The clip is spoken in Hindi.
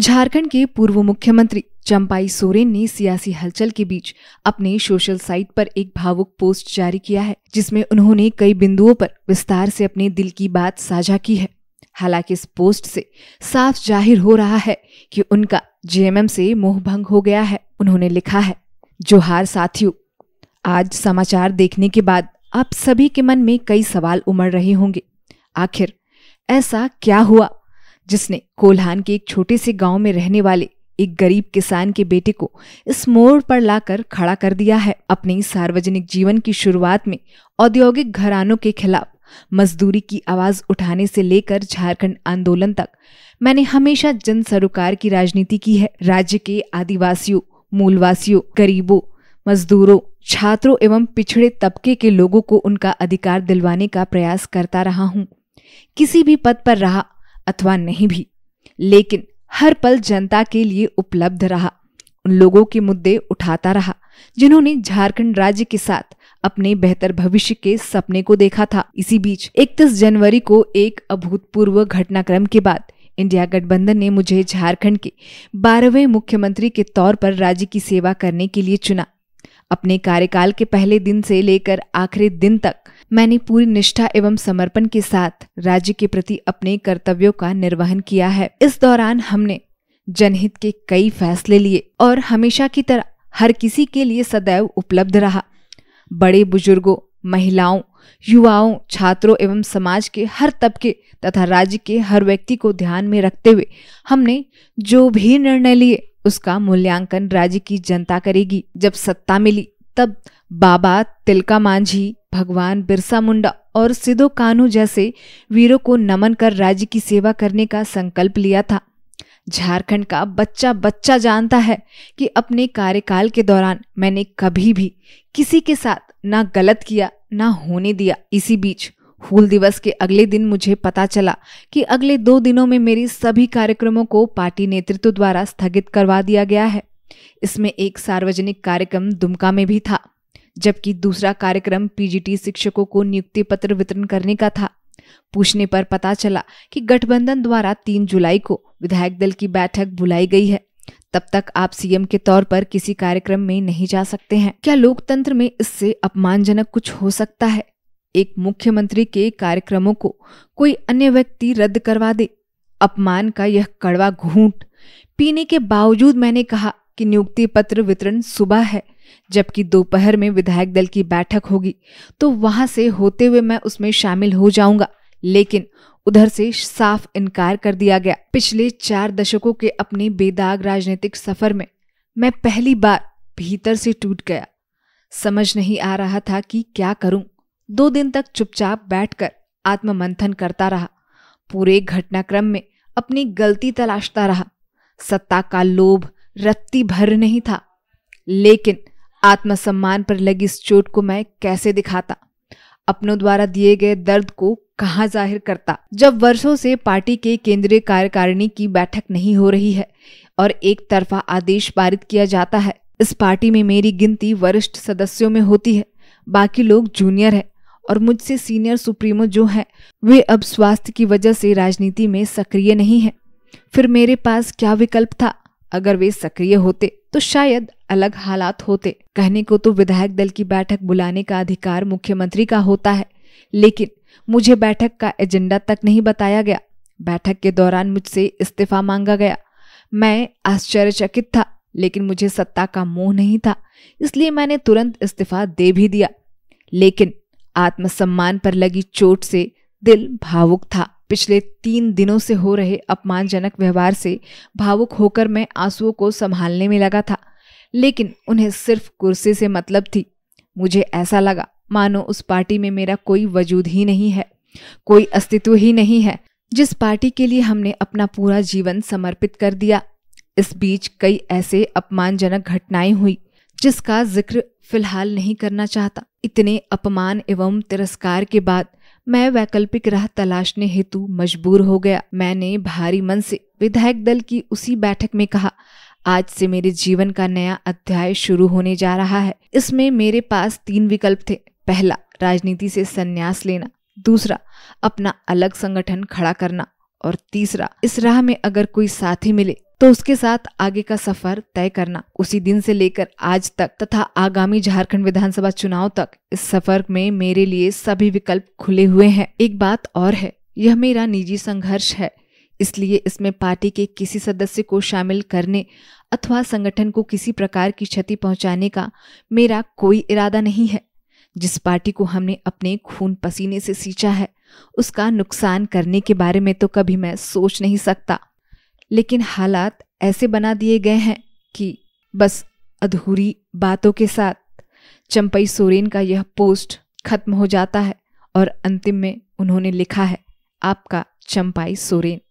झारखंड के पूर्व मुख्यमंत्री चंपाई सोरेन ने सियासी हलचल के बीच अपने सोशल साइट पर एक भावुक पोस्ट जारी किया है जिसमें उन्होंने कई बिंदुओं पर विस्तार से अपने दिल की बात साझा की है हालांकि इस पोस्ट से साफ जाहिर हो रहा है कि उनका जेएमएम से मोह भंग हो गया है उन्होंने लिखा है जोहार साथियों आज समाचार देखने के बाद आप सभी के मन में कई सवाल उमड़ रहे होंगे आखिर ऐसा क्या हुआ जिसने कोल्हान के एक छोटे से गांव में रहने वाले एक गरीब किसान के बेटे को इस मोड़ पर लाकर खड़ा कर दिया है अपने सार्वजनिक जीवन की शुरुआत में औद्योगिक घरानों के खिलाफ मजदूरी की आवाज उठाने से लेकर झारखंड आंदोलन तक मैंने हमेशा जन सरोकार की राजनीति की है राज्य के आदिवासियों मूलवासियों गरीबों मजदूरों छात्रों एवं पिछड़े तबके के लोगों को उनका अधिकार दिलवाने का प्रयास करता रहा हूँ किसी भी पद पर रहा अथवा नहीं भी लेकिन हर पल जनता के लिए उपलब्ध रहा उन लोगों के मुद्दे उठाता रहा जिन्होंने झारखंड राज्य के साथ अपने बेहतर भविष्य के सपने को देखा था इसी बीच 31 जनवरी को एक अभूतपूर्व घटनाक्रम के बाद इंडिया गठबंधन ने मुझे झारखंड के बारहवें मुख्यमंत्री के तौर पर राज्य की सेवा करने के लिए चुना अपने कार्यकाल के पहले दिन से लेकर आखिरी दिन तक मैंने पूरी निष्ठा एवं समर्पण के साथ राज्य के प्रति अपने कर्तव्यों का निर्वहन किया है इस दौरान हमने जनहित के कई फैसले लिए और हमेशा की तरह हर किसी के लिए सदैव उपलब्ध रहा बड़े बुजुर्गों महिलाओं युवाओं छात्रों एवं समाज के हर तबके तथा राज्य के हर व्यक्ति को ध्यान में रखते हुए हमने जो भी निर्णय लिए उसका मूल्यांकन राज्य की जनता करेगी जब सत्ता मिली तब बाबा तिलका मांझी भगवान बिरसा मुंडा और सिद्धो कानू जैसे वीरों को नमन कर राज्य की सेवा करने का संकल्प लिया था झारखंड का बच्चा बच्चा जानता है कि अपने कार्यकाल के दौरान मैंने कभी भी किसी के साथ ना गलत किया ना होने दिया इसी बीच हूल दिवस के अगले दिन मुझे पता चला कि अगले दो दिनों में मेरी सभी कार्यक्रमों को पार्टी नेतृत्व द्वारा स्थगित करवा दिया गया है इसमें एक सार्वजनिक कार्यक्रम दुमका में भी था जबकि दूसरा कार्यक्रम पीजीटी शिक्षकों को नियुक्ति पत्र वितरण करने का था पूछने पर पता चला कि गठबंधन द्वारा तीन जुलाई को विधायक दल की बैठक बुलाई गई है तब तक आप सीएम के तौर पर किसी कार्यक्रम में नहीं जा सकते हैं क्या लोकतंत्र में इससे अपमानजनक कुछ हो सकता है एक मुख्यमंत्री के कार्यक्रमों को कोई अन्य व्यक्ति रद्द करवा दे अपमान का यह कड़वा घूंट पीने के बावजूद मैंने कहा कि नियुक्ति पत्र वितरण सुबह है जबकि दोपहर में विधायक दल की बैठक होगी तो वहां से होते हुए मैं उसमें शामिल हो जाऊंगा लेकिन उधर से साफ इनकार कर दिया गया पिछले चार दशकों के अपने बेदाग राजनीतिक सफर में मैं पहली बार भीतर से टूट गया समझ नहीं आ रहा था कि क्या करूं दो दिन तक चुपचाप बैठकर आत्ममंथन करता रहा पूरे घटनाक्रम में अपनी गलती तलाशता रहा सत्ता का लोभ रत्ती भर नहीं था लेकिन आत्मसम्मान पर लगी इस चोट को मैं कैसे दिखाता अपनों द्वारा दिए गए दर्द को कहाँ जाहिर करता जब वर्षों से पार्टी के केंद्रीय कार्यकारिणी की बैठक नहीं हो रही है और एक तरफा आदेश पारित किया जाता है इस पार्टी में मेरी गिनती वरिष्ठ सदस्यों में होती है बाकी लोग जूनियर है और मुझसे सीनियर सुप्रीमो जो है वे अब स्वास्थ्य की वजह से राजनीति में सक्रिय नहीं है फिर मेरे पास क्या विकल्प था अगर वे सक्रिय होते तो शायद अलग हालात होते कहने को तो विधायक दल की बैठक बुलाने का अधिकार मुख्यमंत्री का होता है लेकिन मुझे बैठक का एजेंडा तक नहीं बताया गया बैठक के दौरान मुझसे इस्तीफा मांगा गया मैं आश्चर्यचकित था लेकिन मुझे सत्ता का मोह नहीं था इसलिए मैंने तुरंत इस्तीफा दे भी दिया लेकिन आत्मसम्मान पर लगी चोट से दिल भावुक था पिछले तीन दिनों से हो रहे अपमानजनक व्यवहार से भावुक होकर मैं आंसुओं को संभालने में लगा था लेकिन उन्हें सिर्फ कुर्सी से मतलब थी मुझे ऐसा लगा मानो उस पार्टी में मेरा कोई वजूद ही नहीं है कोई अस्तित्व ही नहीं है जिस पार्टी के लिए हमने अपना पूरा जीवन समर्पित कर दिया इस बीच कई ऐसे अपमानजनक घटनाएं हुई जिसका जिक्र फिलहाल नहीं करना चाहता इतने अपमान एवं तिरस्कार के बाद मैं वैकल्पिक राह तलाशने हेतु मजबूर हो गया मैंने भारी मन से विधायक दल की उसी बैठक में कहा आज से मेरे जीवन का नया अध्याय शुरू होने जा रहा है इसमें मेरे पास तीन विकल्प थे पहला राजनीति से संन्यास लेना दूसरा अपना अलग संगठन खड़ा करना और तीसरा इस राह में अगर कोई साथी मिले तो उसके साथ आगे का सफर तय करना उसी दिन से लेकर आज तक तथा आगामी झारखंड विधानसभा चुनाव तक इस सफर में मेरे लिए सभी विकल्प खुले हुए हैं एक बात और है यह मेरा निजी संघर्ष है इसलिए इसमें पार्टी के किसी सदस्य को शामिल करने अथवा संगठन को किसी प्रकार की क्षति पहुंचाने का मेरा कोई इरादा नहीं है जिस पार्टी को हमने अपने खून पसीने से सींचा है उसका नुकसान करने के बारे में तो कभी मैं सोच नहीं सकता लेकिन हालात ऐसे बना दिए गए हैं कि बस अधूरी बातों के साथ चंपई सोरेन का यह पोस्ट खत्म हो जाता है और अंतिम में उन्होंने लिखा है आपका चंपाई सोरेन